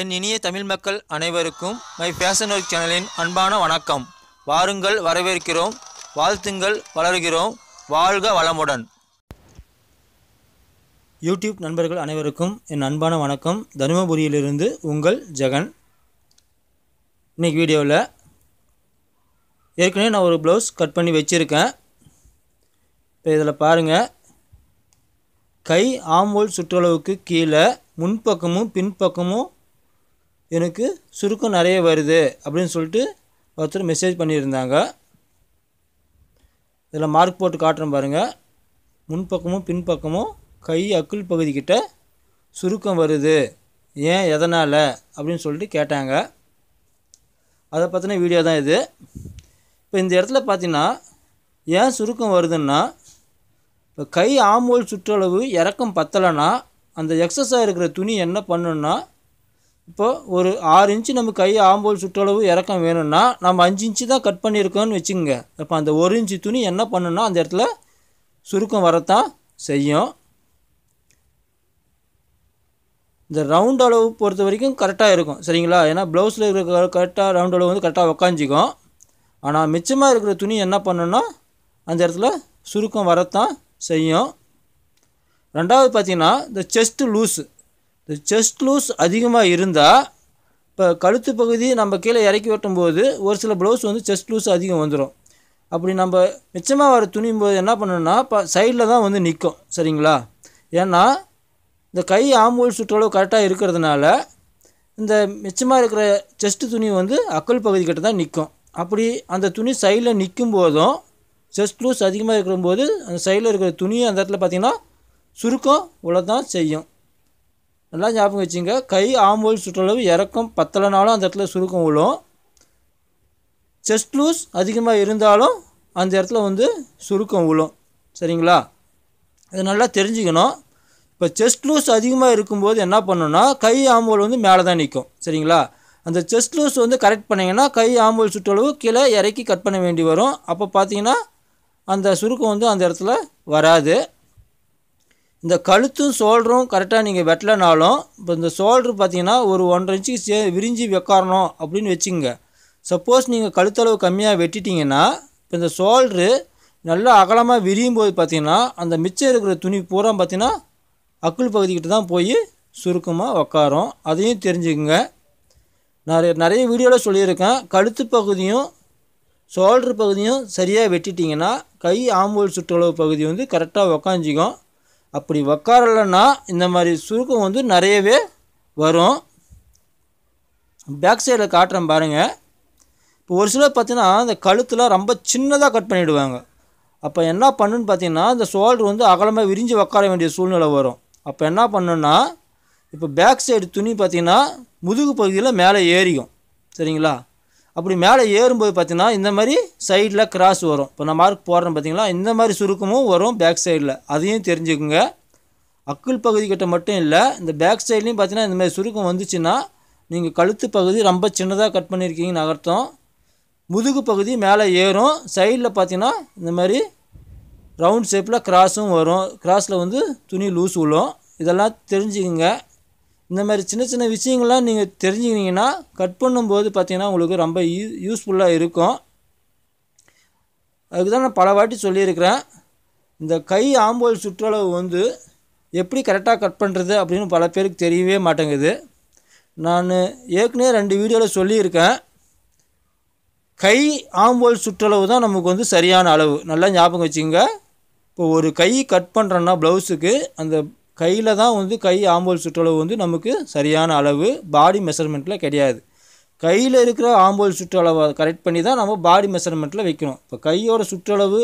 என் இனிய தமிழ் மக்கள் அனைவருக்கும் மை ஃபேஷன் ஒர்க் சேனலின் அன்பான வணக்கம் வாருங்கள் வரவேற்கிறோம் வாழ்த்துங்கள் வளர்கிறோம் வாழ்க வளமுடன் யூடியூப் நண்பர்கள் அனைவருக்கும் என் அன்பான வணக்கம் தருமபுரியிலிருந்து உங்கள் ஜெகன் இன்றைக்கி வீடியோவில் ஏற்கனவே நான் ஒரு ப்ளவுஸ் கட் பண்ணி வச்சுருக்கேன் இப்போ இதில் பாருங்கள் கை ஆம்போல் சுற்றளவுக்கு கீழே முன்பக்கமும் பின்பக்கமும் எனக்கு சுருக்கம் நிறைய வருது அப்படின்னு சொல்லிட்டு ஒருத்தர் மெசேஜ் பண்ணியிருந்தாங்க இதில் மார்க் போட்டு காட்டுறேன் பாருங்கள் முன்பக்கமும் பின்பக்கமும் கை அக்குள் பகுதிக்கிட்ட சுருக்கம் வருது ஏன் எதனால் அப்படின்னு சொல்லிட்டு கேட்டாங்க அதை பற்றின வீடியோ தான் இது இப்போ இந்த இடத்துல பார்த்தீங்கன்னா ஏன் சுருக்கம் வருதுன்னா இப்போ கை ஆம்போல் சுற்றளவு இறக்கம் பத்தலைன்னா அந்த எக்ஸஸாக இருக்கிற துணி என்ன பண்ணுன்னா இப்போ ஒரு ஆறு இன்ச்சு நம்ம கை ஆம்போல் சுற்றளவு இறக்கம் வேணும்னா நம்ம அஞ்சு இன்ச்சு தான் கட் பண்ணியிருக்கோன்னு வச்சுங்க இப்போ அந்த ஒரு இன்ச்சு துணி என்ன பண்ணுன்னா அந்த இடத்துல சுருக்கம் வரத்தான் செய்யும் இந்த ரவுண்ட் அளவு பொறுத்த வரைக்கும் கரெக்டாக இருக்கும் சரிங்களா ஏன்னா ப்ளவுஸில் இருக்கிற கரெக்டாக ரவுண்ட் அளவு வந்து கரெக்டாக உக்காஞ்சிக்கும் ஆனால் மிச்சமாக இருக்கிற துணி என்ன பண்ணுன்னா அந்த இடத்துல சுருக்கம் வரத்தான் செய்யும் ரெண்டாவது பார்த்திங்கன்னா இந்த செஸ்ட்டு லூஸு இந்த செஸ்ட் லூஸ் அதிகமாக இருந்தால் இப்போ கழுத்து பகுதி நம்ம கீழே இறக்கி வெட்டும்போது ஒரு சில ப்ளவுஸ் வந்து செஸ்ட் லூஸ் அதிகம் வந்துடும் அப்படி நம்ம மிச்சமாக வர துணியும் போது என்ன பண்ணணும்னா இப்போ சைடில் தான் வந்து நிற்கும் சரிங்களா ஏன்னா இந்த கை ஆம்பூல் சுற்றளவு கரெக்டாக இருக்கிறதுனால இந்த மிச்சமாக இருக்கிற செஸ்ட் துணி வந்து அக்கல் பகுதி கிட்ட தான் நிற்கும் அப்படி அந்த துணி சைடில் நிற்கும் போதும் செஸ்ட் லூஸ் அதிகமாக இருக்கும்போது அந்த சைடில் இருக்கிற துணியும் அந்த இடத்துல பார்த்திங்கன்னா சுருக்கம் இவ்வளோ தான் செய்யும் நல்லா ஞாபகம் வச்சுங்க கை ஆம்போல் சுற்றளவு இறக்கம் பத்தலைனாலும் அந்த இடத்துல சுருக்கம் விழும் செஸ்ட் லூஸ் அதிகமாக இருந்தாலும் அந்த இடத்துல வந்து சுருக்கம் விழும் சரிங்களா அது நல்லா தெரிஞ்சுக்கணும் இப்போ செஸ்ட் லூஸ் அதிகமாக இருக்கும்போது என்ன பண்ணணும்னா கை ஆம்போல் வந்து மேலே தான் நிற்கும் சரிங்களா அந்த செஸ்ட் லூஸ் வந்து கரெக்ட் பண்ணிங்கன்னா கை ஆம்போல் சுற்றளவு கீழே இறக்கி கட் பண்ண வேண்டி வரும் அப்போ பார்த்தீங்கன்னா அந்த சுருக்கம் வந்து அந்த இடத்துல வராது இந்த கழுத்தும் ஷோல்டரும் கரெக்டாக நீங்கள் வெட்டலைனாலும் இப்போ இந்த ஷோல்டர் பார்த்தீங்கன்னா ஒரு ஒன்றரை இன்ச்சுக்கு சே விரிஞ்சு வைக்காரணும் அப்படின்னு வச்சுங்க சப்போஸ் நீங்கள் கழுத்தளவு கம்மியாக வெட்டிட்டிங்கன்னா இப்போ இந்த ஷோல்டரு நல்லா அகலமாக விரியும் போது பார்த்திங்கன்னா அந்த மிச்சம் இருக்கிற துணி பூரா பார்த்திங்கன்னா அக்குள் பகுதிக்கிட்ட தான் போய் சுருக்கமாக உக்காரும் அதையும் தெரிஞ்சுக்குங்க நிறைய நிறைய வீடியோவில் சொல்லியிருக்கேன் கழுத்து பகுதியும் ஷோல்டர் பகுதியும் சரியாக வெட்டிட்டிங்கன்னா கை ஆம்பூல் சுற்றளவு பகுதி வந்து கரெக்டாக உக்காஞ்சிக்கும் அப்படி உக்காரலைன்னா இந்த மாதிரி சுருக்கம் வந்து நிறையவே வரும் பேக் சைடில் காட்டுறேன் பாருங்கள் இப்போ ஒரு சிலர் பார்த்திங்கன்னா இந்த கழுத்தில் ரொம்ப சின்னதாக கட் பண்ணிவிடுவாங்க அப்போ என்ன பண்ணுன்னு பார்த்தீங்கன்னா இந்த ஷோல்டர் வந்து அகலமாக விரிஞ்சு உக்கார வேண்டிய சூழ்நிலை வரும் அப்போ என்ன பண்ணுன்னா இப்போ பேக் சைடு துணி பார்த்திங்கன்னா முதுகு பகுதியில் மேலே ஏறியும் சரிங்களா அப்படி மேலே ஏறும்போது பார்த்திங்கன்னா இந்த மாதிரி சைடில் கிராஸ் வரும் இப்போ நான் மார்க் போடுறேன் பார்த்திங்களா இந்த மாதிரி சுருக்கமும் வரும் பேக் சைடில் அதையும் தெரிஞ்சுக்குங்க அக்குள் பகுதி கிட்ட மட்டும் இல்லை இந்த பேக் சைட்லேயும் பார்த்திங்கன்னா இந்த மாதிரி சுருக்கம் வந்துச்சுன்னா நீங்கள் கழுத்து பகுதி ரொம்ப சின்னதாக கட் பண்ணியிருக்கீங்கன்னு அர்த்தம் முதுகு பகுதி மேலே ஏறும் சைடில் பார்த்திங்கன்னா இந்த மாதிரி ரவுண்ட் ஷேப்பில் கிராஸும் வரும் கிராஸில் வந்து துணி லூஸ் விழும் இதெல்லாம் தெரிஞ்சுக்குங்க இந்த மாதிரி சின்ன சின்ன விஷயங்கள்லாம் நீங்கள் தெரிஞ்சுக்கிங்கன்னா கட் பண்ணும்போது பார்த்திங்கன்னா உங்களுக்கு ரொம்ப யூ யூஸ்ஃபுல்லாக இருக்கும் அதுக்கு தான் நான் பல வாட்டி சொல்லியிருக்கிறேன் இந்த கை ஆம்போல் சுற்றளவு வந்து எப்படி கரெக்டாக கட் பண்ணுறது அப்படின்னு பல பேருக்கு தெரியவே மாட்டேங்குது நான் ஏற்கனவே ரெண்டு வீடியோவில் சொல்லியிருக்கேன் கை ஆம்போல் சுற்றளவு தான் நமக்கு வந்து சரியான அளவு நல்லா ஞாபகம் வச்சுங்க இப்போ ஒரு கை கட் பண்ணுறோன்னா ப்ளவுஸுக்கு அந்த கையில் தான் வந்து கை ஆம்போல் சுற்றளவு வந்து நமக்கு சரியான அளவு பாடி மெஷர்மெண்ட்டில் கிடையாது கையில் இருக்கிற ஆம்போல் சுற்றளவை கரெக்ட் பண்ணி தான் நம்ம பாடி மெஷர்மெண்ட்டில் வைக்கணும் இப்போ கையோட சுற்றளவு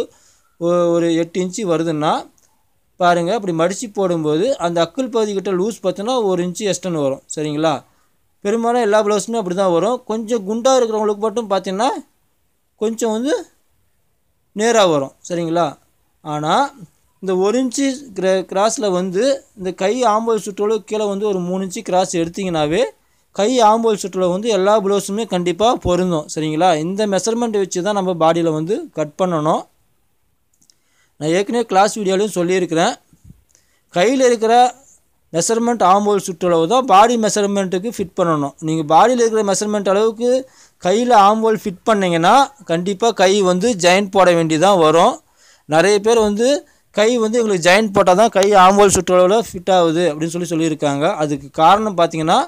ஒரு எட்டு இன்ச்சு வருதுன்னா பாருங்கள் அப்படி மடித்து போடும்போது அந்த அக்குள் பகுதிக்கிட்ட லூஸ் பார்த்தோன்னா ஒரு இன்ச்சு எஸ்டன் வரும் சரிங்களா பெரும்பாலும் எல்லா ப்ளவுஸுமே அப்படி தான் வரும் கொஞ்சம் குண்டாக இருக்கிறவங்களுக்கு மட்டும் பார்த்திங்கன்னா கொஞ்சம் வந்து நேராக வரும் சரிங்களா ஆனால் இந்த ஒரு இன்ச்சு கிராஸில் வந்து இந்த கை ஆம்போல் சுற்றளவு கீழே வந்து ஒரு மூணு இன்ச்சு கிராஸ் எடுத்திங்கனாவே கை ஆம்போல் சுற்றளவு வந்து எல்லா ப்ளவுஸுமே கண்டிப்பாக பொருந்தும் சரிங்களா இந்த மெஷர்மெண்ட் வச்சு தான் நம்ம பாடியில் வந்து கட் பண்ணணும் நான் ஏற்கனவே கிளாஸ் வீடியோலையும் சொல்லியிருக்கிறேன் கையில் இருக்கிற மெஷர்மெண்ட் ஆம்போல் சுற்றளவு தான் பாடி மெஷர்மெண்ட்டுக்கு ஃபிட் பண்ணணும் நீங்கள் பாடியில் இருக்கிற மெஷர்மெண்ட் அளவுக்கு கையில் ஆம்போல் ஃபிட் பண்ணிங்கன்னா கண்டிப்பாக கை வந்து ஜாயின்ட் போட வேண்டியதான் வரும் நிறைய பேர் வந்து கை வந்து எங்களுக்கு ஜாயின் போட்டால் தான் கை ஆம்போல் சுற்றளவில் ஃபிட் ஆகுது அப்படின்னு சொல்லி சொல்லியிருக்காங்க அதுக்கு காரணம் பார்த்தீங்கன்னா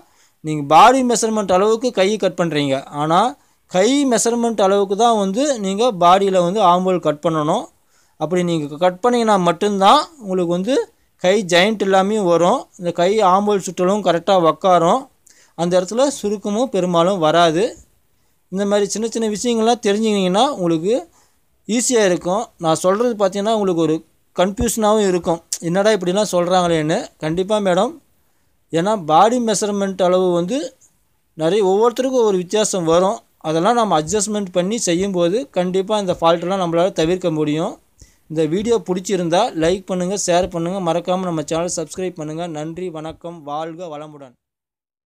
நீங்கள் பாடி மெஷர்மெண்ட் அளவுக்கு கையை கட் பண்ணுறீங்க ஆனால் கை மெஷர்மெண்ட் அளவுக்கு தான் வந்து நீங்கள் பாடியில் வந்து ஆம்போல் கட் பண்ணணும் அப்படி நீங்கள் கட் பண்ணிங்கன்னா மட்டும்தான் உங்களுக்கு வந்து கை ஜாயிண்ட் எல்லாமே வரும் இந்த கை ஆம்போல் சுற்றலும் கரெக்டாக உக்காரும் அந்த இடத்துல சுருக்கமும் பெரும்பாலும் வராது இந்த மாதிரி சின்ன சின்ன விஷயங்கள்லாம் தெரிஞ்சுக்கிங்கன்னா உங்களுக்கு ஈஸியாக இருக்கும் நான் சொல்கிறது பார்த்தீங்கன்னா உங்களுக்கு ஒரு கன்ஃபியூஷனாகவும் இருக்கும் என்னடா இப்படிலாம் சொல்கிறாங்களேன்னு கண்டிப்பாக மேடம் ஏன்னா பாடி மெஷர்மெண்ட் அளவு வந்து நிறைய ஒவ்வொருத்தருக்கும் ஒவ்வொரு வித்தியாசம் வரும் அதெல்லாம் நம்ம அட்ஜஸ்ட்மெண்ட் பண்ணி செய்யும்போது கண்டிப்பாக இந்த ஃபால்ட்டெல்லாம் நம்மளால் தவிர்க்க முடியும் இந்த வீடியோ பிடிச்சிருந்தால் லைக் பண்ணுங்கள் ஷேர் பண்ணுங்கள் மறக்காமல் நம்ம சேனலை சப்ஸ்கிரைப் பண்ணுங்கள் நன்றி வணக்கம் வாழ்க வளமுடன்